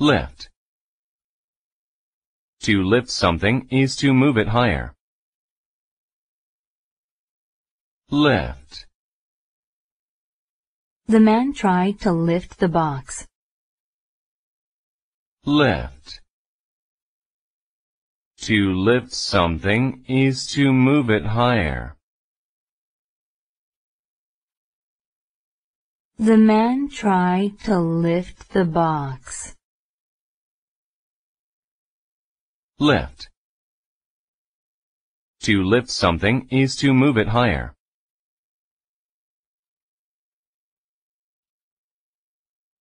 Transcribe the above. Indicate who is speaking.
Speaker 1: Lift. To lift something is to move it higher. Lift.
Speaker 2: The man tried to lift the box.
Speaker 1: Lift. To lift something is to move it higher.
Speaker 2: The man tried to lift the box.
Speaker 1: Lift. To lift something is to move it higher.